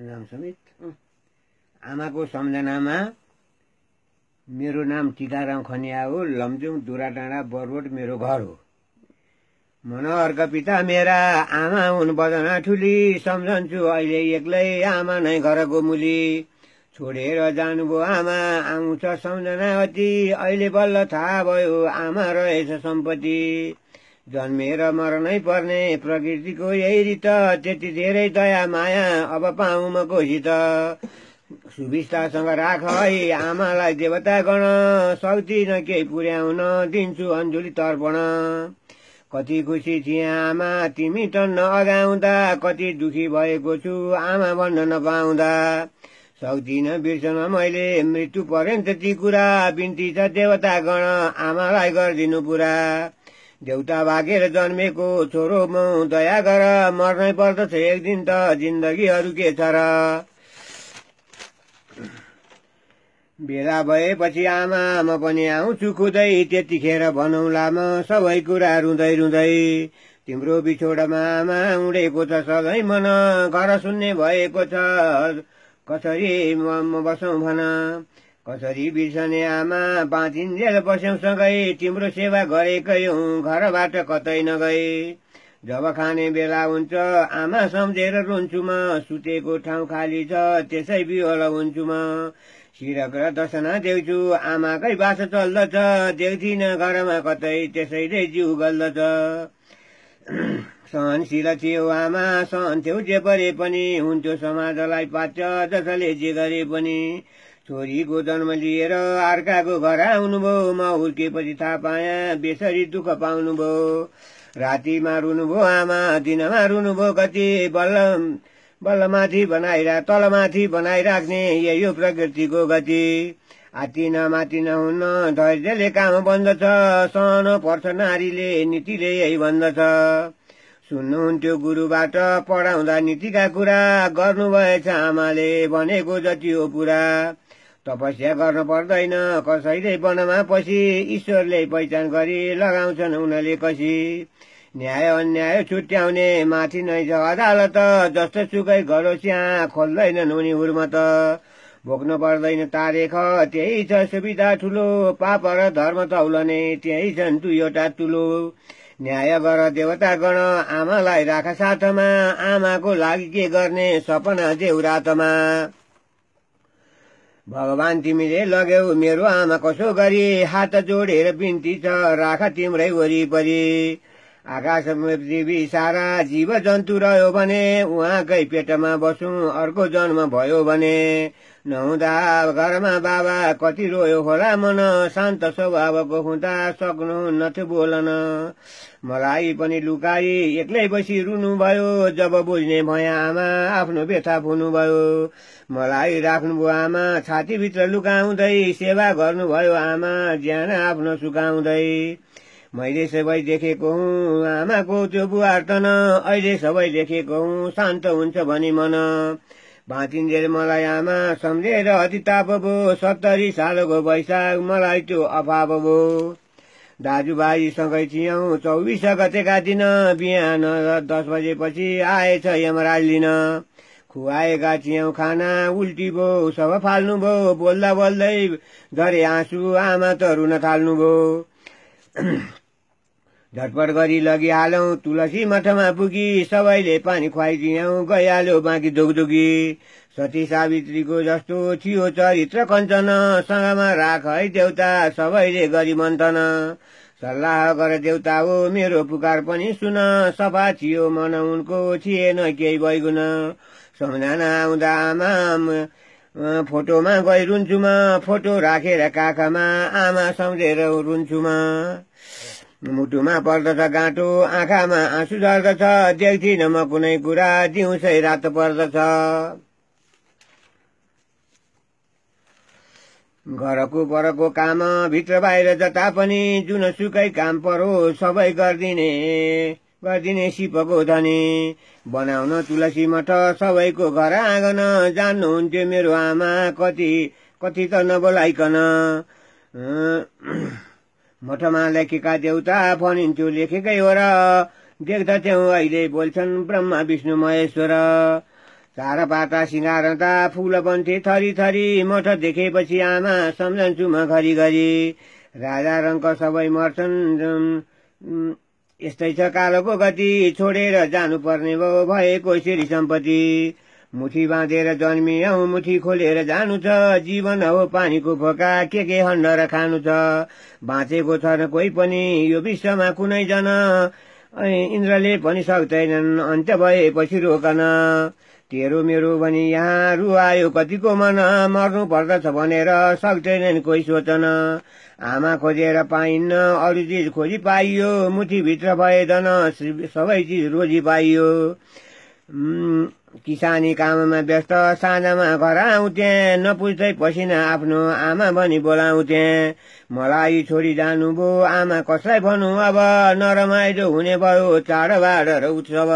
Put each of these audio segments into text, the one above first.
नाम समेत आमाको सम्झनामा मेरो नाम टिकाराम खनिया हो लम्जुङ डाँडा बरबोट मेरो घर हो मन पिता मेरा आमा हुन् बदना ठुली सम्झन्छु अहिले एक्लै आमा नै घरको मुली छोडेर जानुभयो आमा आउँछ सम्झना अति अहिले बल्ल थाहा भयो आमा रहेछ सम्पत्ति जन्मेर मर्नै पर्ने प्रकृतिको यही रित त्यति धेरै दया माया अब पाऊ म घोषित सुविस्तासँग राख है आमालाई देवता गण न केही पुर्याउन दिन्छु अञ्जुली तर्पण कति खुसी थिए आमा तिमी त अगाउँदा कति दुखी भएको छु आमा भन्न नपाउँदा सक्दिन बिर्सन मैले मृत्यु पर्यो नि त्यति कुरा बिन्ती छ देवता गण आमालाई गरिदिनु पुरा देउता भागेर जन्मेको छोरो म दया गर मर्नै पर्दछ एक दिन त जिन्दगीहरू के छ र बेला भएपछि आमा म पनि आउँछु खुदै त्यतिखेर भनौँला म सबै कुरा रुँदै रुँदै तिम्रो बिछोडमा आमा उडेको छ सधैँ मन घर सुन्ने भएको छ कसरी म बसौँ भन कसरी बिर्सने आमा पाँचिन्जेल बस्यौसँगै तिम्रो सेवा गरेकै हुँ घरबाट कतै नगए जब खाने बेला हुन्छ आमा सम्झेर रुन्छु म सुतेको ठाउँ खाली छ त्यसै बिहोल हुन्छु म सिरक र दसना देख्छु आमाकै बास चल्दछ देख्दिन घरमा कतै त्यसैले जिउ गल्दछ सहनशील थियो आमा सहन्थ्यौ जे परे पनि हुन्थ्यो समाजलाई पाच्य जसले जे गरे पनि छोरीको जन्म लिएर अर्काको घर आउनुभयो म हुर्केपछि थाहा पाएँ बेसरी दुःख पाउनुभयो रातिमा रुनुभयो आमा दिनमा रुनुभयो कति बल्ल बल्लमाथि बनाइरा तलमाथि बनाइराख्ने यही हो प्रकृतिको गति आति नमाति हुन धैर्यले काम बन्दछ सहन पर्छ नारीले नीतिले यही भन्दछ सुन्नुहुन्थ्यो गुरुबाट पढाउँदा नीतिका कुरा गर्नुभएछ आमाले भनेको जति हो पुरा तपस्या गर्नु पर्दैन कसैले बनमा पछि ईश्वरले पहिचान गरी लगाउँछन् उनीहरूले कसि न्याय अन्याय छुट्याउने माथि नै छ अदालत जस्तो सुकै गरो स्या खोल्दैनन् उनीहरूमा त भोग्नु पर्दैन तारेख त्यही छ सुविधा ठुलो पाप र धर्म त उलने त्यही छन् दुईवटा तुलो न्याय गर देवता गण आमालाई राख साथमा आमाको लागि के गर्ने सपना देउरातमा भगवान तिमीले लग्यौ मेरो आमा कसो गरी हात जोडेर बिन्ती छ राख तिम्रै वरिपरि आकाशमा पृथ्वी सारा जीव जन्तु रह्यो भने उहाँकै पेटमा बसु अर्को जन्म भयो भने नहुँदा घरमा बाबा कति रोयो होला मन शान्त स्वभावको हुँदा सक्नु थियो बोलन मलाई पनि लुकाई एक्लै बसी रुनु भयो जब बुझ्ने भया आमा आफ्नो व्यथा भयो मलाई राख्नु राख्नुभयो आमा छातीभित्र लुकाउँदै सेवा गर्नुभयो आमा ज्यान आफ्नो सुकाउँदै मैले सबै देखेको हुँ आमाको त्यो बुहार्तन अहिले सबै देखेको हुँ शान्त हुन्छ भने मन भाँचिन्जेल मलाई आमा सम्झेर अति ताप भयो सत्तरी सालको वैशाख मलाई त्यो अभाव भो दाजुभाइसँगै थियौँ चौबिस गतेका दिन बिहान दस बजेपछि आएछ यमराज लिन खुवाएका थियौँ खाना उल्टी भयो सब भयो बोल्दा बोल्दै झरे आँसु आमा त रुन थाल्नुभयो झटपट गरी लगिहालौँ तुलसी मठमा पुगी सबैले पानी खुवाइदियौँ गइहाल्यो बाँकी दोगदोगी सती सावित्रीको जस्तो थियो चरित्र कञ्चन सँगमा राख है देउता सबैले गरी मन्थन सल्लाह गर देउता हो मेरो पुकार पनि सुन सफा थियो मन उनको थिएन केही भइगुन सम्झना आउँदा आमा फोटोमा गई रुन्छुमा फोटो राखेर काखामा आमा सम्झेर रुन्छुमा मुटुमा पर्दछ गाँटो आँखामा आँसु झर्दछ देख्थिन म कुनै कुरा दिउँसै रात पर्दछ घरको परको काम भित्र बाहिर जता पनि जुन सुकै काम परो सबै गरिदिने गरिदिने सिपको धनी बनाउन तुलसी मठ सबैको घर आँगन जान्नुहुन्थ्यो मेरो आमा कति कति त नबोलाइकन मठमा लेखेका देउता भनिन्थ्यो लेखेकै हो र देख्दा त्यो अहिले बोल्छन् ब्रह्मा विष्णु महेश्वर चार पाता सिँगारता फुल बन्थे थरी थरी मठ देखेपछि आमा सम्झन्छु म घरिघरि राजा रङ्क सबै मर्छन् यस्तै छ कालोको गति छोडेर जानुपर्ने भयो भएको श्री सम्पत्ति मुठी बाँधेर जन्मियौ मुठी खोलेर जानु छ जीवन हो पानीको फोका के के हन्न र खानु छ बाँचेको छ कोही पनि यो विश्वमा कुनै जन इन्द्रले पनि सक्दैनन् अन्त्य भएपछि रोकन तेरो मेरो भने यहाँ रु आयो कतिको मन मर्नु पर्दछ भनेर सक्दैनन् कोही सोचन आमा खोजेर पाइन्न अरू चिज खोजी पाइयो मुठी भित्र भएदन सबै चिज रोजी पाइयो किसानी काममा व्यस्त साँझमा घर आउँथे नपुझ्दै पसिना आफ्नो आमा भनी बोलाउँथे मलाई छोडी जानुभयो आमा कसलाई भन्नु अब नरमाइजो हुने भयो चाडबाड र उत्सव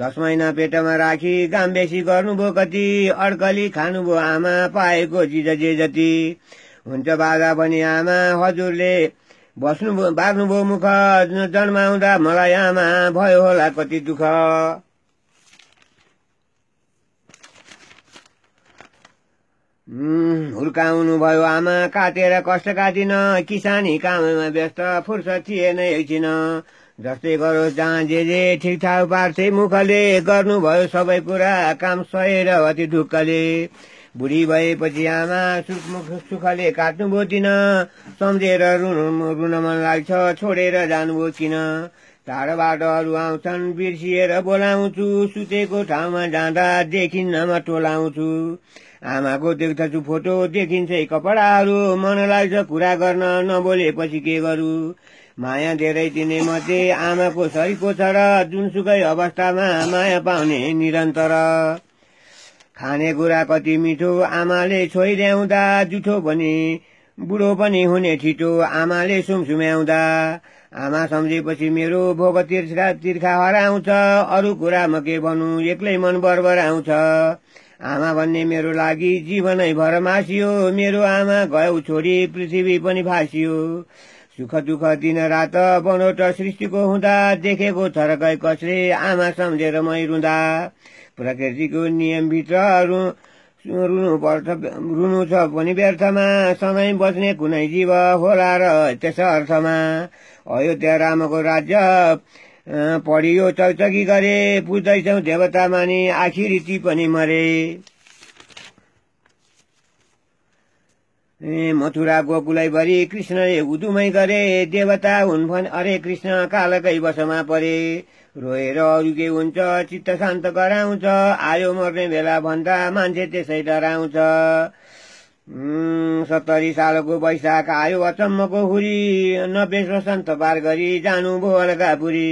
दस महिना पेटमा राखी गाम बेसी गर्नुभयो कति अड्कली खानुभयो आमा पाएको चिज जे जति हुन्छ बाजा भने आमा हजुरले बस्नु बार्नुभयो मुख जन्माउँदा मलाई आमा भयो होला कति दुःख भयो आमा काटेर कष्ट काटिन किसानी काममा व्यस्त फुर्सद थिएन एकछिन जस्तै गरोस् जहाँ जे जे ठाक पार्थे मुखले गर्नुभयो सबै कुरा काम सहेर अति ढुक्कले बुढी भएपछि आमा सुखमुख सुखले काट्नुभयो किन सम्झेर रुन रुन मन लाग्छ छोडेर जानुभयो किन टाढाबाट अरू आउँछन् बिर्सिएर बोलाउँछु सुतेको ठाउँमा जाँदा देखिन्न म टोलाउँछु आमाको देख्दछु फोटो देखिन्छ कपडाहरू मन लाग्छ कुरा गर्न नबोलेपछि के गरू माया धेरै दिने मध्ये आमाको सरीको छ र जुनसुकै अवस्थामा माया पाउने निरन्तर खानेकुरा कति मिठो आमाले छोइल्याउँदा जुठो भने बुढो पनि हुने छिटो आमाले सुमसुम्याउँदा आमा सम्झेपछि मेरो भोग तिर्खा तिर्खा हराउँछ अरू कुरा म के भनौँ एक्लै मन बरबर आउँछ आमा भन्ने मेरो लागि जीवनै भर मासियो मेरो आमा गयो छोरी पृथ्वी पनि फाँसियो सुख दुःख दिन रात बनोट सृष्टिको हुँदा देखेको थर गए कसले आमा सम्झेर मै रुँदा प्रकृतिको नियमभित्र रु रुनु पर्छ रुनु छ पनि व्यर्थमा सधैँ बस्ने कुनै जीव होला र त्यस अर्थमा अयोध्या रामको राज्य पढियो चकचकी गरे पुज्दैछौ देवता माने आखिर ती पनि मरे ए मथुरा गोकुलैभरि कृष्णले उदुमै गरे देवता हुन् भने अरे कृष्ण कालकै बसमा परे रोएर अरू के हुन्छ चित्त शान्त गराउँछ आयो मर्ने बेला भन्दा मान्छे त्यसै डराउँछ सत्तरी सालको वैशाख आयो अचम्मको हुरी नब्बे वसन्त पार गरी जानुभयो अलकापुरी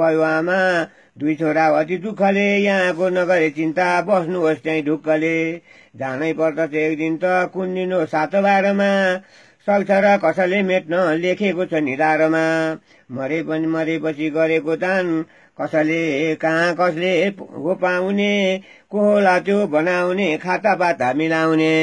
भयो आमा दुई छोरा अति दुःखले यहाँको नगरे चिन्ता बस्नुहोस् त्यहीँ ढुक्कले जानै पर्दछ एक दिन त दिनु सात बाह्रमा सल्छ र कसैले मेट्न लेखेको छ निधारमा मरे पनि मरेपछि गरेको दान कसले कहाँ कसले हो पाउने को त्यो बनाउने खातापाता मिलाउने